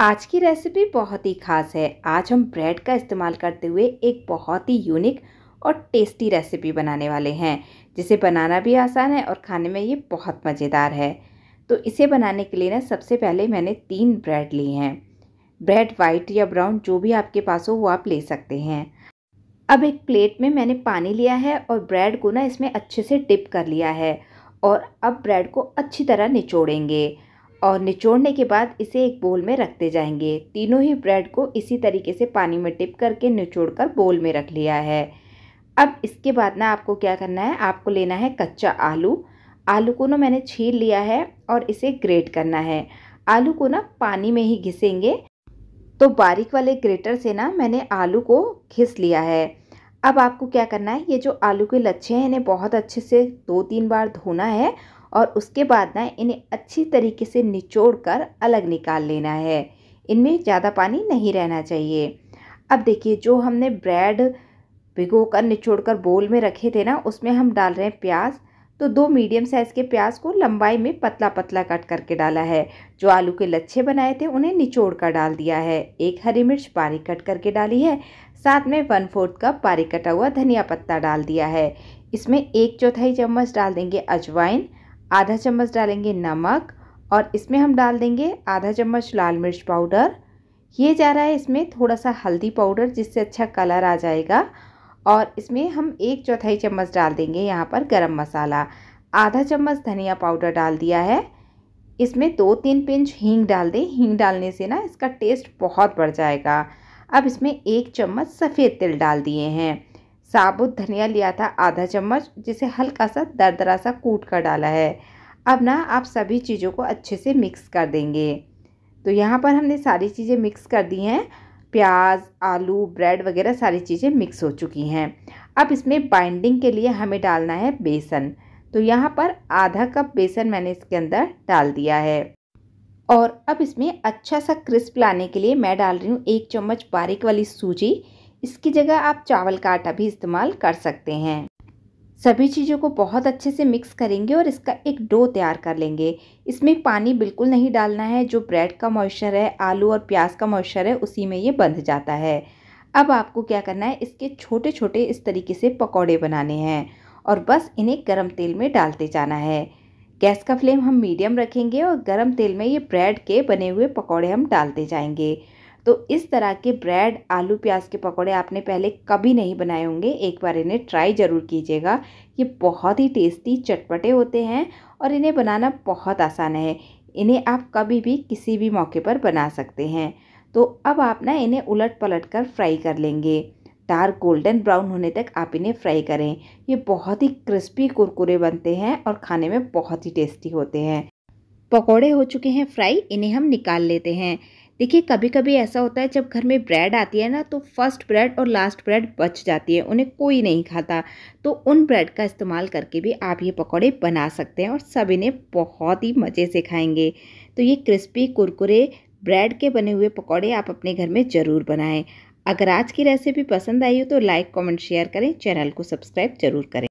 आज की रेसिपी बहुत ही खास है आज हम ब्रेड का इस्तेमाल करते हुए एक बहुत ही यूनिक और टेस्टी रेसिपी बनाने वाले हैं जिसे बनाना भी आसान है और खाने में ये बहुत मज़ेदार है तो इसे बनाने के लिए ना सबसे पहले मैंने तीन ब्रेड लिए हैं ब्रेड वाइट या ब्राउन जो भी आपके पास हो वो आप ले सकते हैं अब एक प्लेट में मैंने पानी लिया है और ब्रेड को ना इसमें अच्छे से डिप कर लिया है और अब ब्रेड को अच्छी तरह निचोड़ेंगे और निचोड़ने के बाद इसे एक बोल में रखते जाएंगे तीनों ही ब्रेड को इसी तरीके से पानी में डिप करके निचोड़ कर बोल में रख लिया है अब इसके बाद ना आपको क्या करना है आपको लेना है कच्चा आलू आलू को ना मैंने छील लिया है और इसे ग्रेट करना है आलू को ना पानी में ही घिसेंगे तो बारीक वाले ग्रेटर से ना मैंने आलू को घिस लिया है अब आपको क्या करना है ये जो आलू के लच्छे हैं इन्हें बहुत अच्छे से दो तीन बार धोना है और उसके बाद ना इन्हें अच्छी तरीके से निचोड़ कर अलग निकाल लेना है इनमें ज़्यादा पानी नहीं रहना चाहिए अब देखिए जो हमने ब्रेड भिगो कर निचोड़ कर बोल में रखे थे ना उसमें हम डाल रहे हैं प्याज तो दो मीडियम साइज़ के प्याज को लंबाई में पतला पतला कट करके डाला है जो आलू के लच्छे बनाए थे उन्हें निचोड़ कर डाल दिया है एक हरी मिर्च बारीक कट करके डाली है साथ में वन फोर्थ कप बारीक कटा हुआ धनिया पत्ता डाल दिया है इसमें एक चौथाई चम्मच डाल देंगे अजवाइन आधा चम्मच डालेंगे नमक और इसमें हम डाल देंगे आधा चम्मच लाल मिर्च पाउडर ये जा रहा है इसमें थोड़ा सा हल्दी पाउडर जिससे अच्छा कलर आ जाएगा और इसमें हम एक चौथाई चम्मच डाल देंगे यहाँ पर गरम मसाला आधा चम्मच धनिया पाउडर डाल दिया है इसमें दो तीन पिंच हींग डाल दें हींग डालने से ना इसका टेस्ट बहुत बढ़ जाएगा अब इसमें एक चम्मच सफ़ेद तिल डाल दिए हैं साबुत धनिया लिया था आधा चम्मच जिसे हल्का सा दरदरा सा कूट कर डाला है अब ना आप सभी चीज़ों को अच्छे से मिक्स कर देंगे तो यहाँ पर हमने सारी चीज़ें मिक्स कर दी हैं प्याज आलू ब्रेड वगैरह सारी चीज़ें मिक्स हो चुकी हैं अब इसमें बाइंडिंग के लिए हमें डालना है बेसन तो यहाँ पर आधा कप बेसन मैंने इसके अंदर डाल दिया है और अब इसमें अच्छा सा क्रिस्प लाने के लिए मैं डाल रही हूँ एक चम्मच बारीक वाली सूजी इसकी जगह आप चावल का आटा भी इस्तेमाल कर सकते हैं सभी चीज़ों को बहुत अच्छे से मिक्स करेंगे और इसका एक डो तैयार कर लेंगे इसमें पानी बिल्कुल नहीं डालना है जो ब्रेड का मॉइस्चर है आलू और प्याज का मॉइस्चर है उसी में ये बंध जाता है अब आपको क्या करना है इसके छोटे छोटे इस तरीके से पकौड़े बनाने हैं और बस इन्हें गर्म तेल में डालते जाना है गैस का फ्लेम हम मीडियम रखेंगे और गर्म तेल में ये ब्रेड के बने हुए पकौड़े हम डालते जाएंगे तो इस तरह के ब्रेड आलू प्याज के पकौड़े आपने पहले कभी नहीं बनाए होंगे एक बार इन्हें ट्राई ज़रूर कीजिएगा ये बहुत ही टेस्टी चटपटे होते हैं और इन्हें बनाना बहुत आसान है इन्हें आप कभी भी किसी भी मौके पर बना सकते हैं तो अब आप ना इन्हें उलट पलट कर फ्राई कर लेंगे डार्क गोल्डन ब्राउन होने तक आप इन्हें फ्राई करें ये बहुत ही क्रिस्पी कुरकुरे बनते हैं और खाने में बहुत ही टेस्टी होते हैं पकोड़े हो चुके हैं फ्राई इन्हें हम निकाल लेते हैं देखिए कभी कभी ऐसा होता है जब घर में ब्रेड आती है ना तो फर्स्ट ब्रेड और लास्ट ब्रेड बच जाती है उन्हें कोई नहीं खाता तो उन ब्रेड का इस्तेमाल करके भी आप ये पकौड़े बना सकते हैं और सब इन्हें बहुत ही मज़े से खाएंगे तो ये क्रिस्पी कुरकुरे ब्रेड के बने हुए पकौड़े आप अपने घर में ज़रूर बनाएँ अगर आज की रेसिपी पसंद आई हो तो लाइक कॉमेंट शेयर करें चैनल को सब्सक्राइब जरूर करें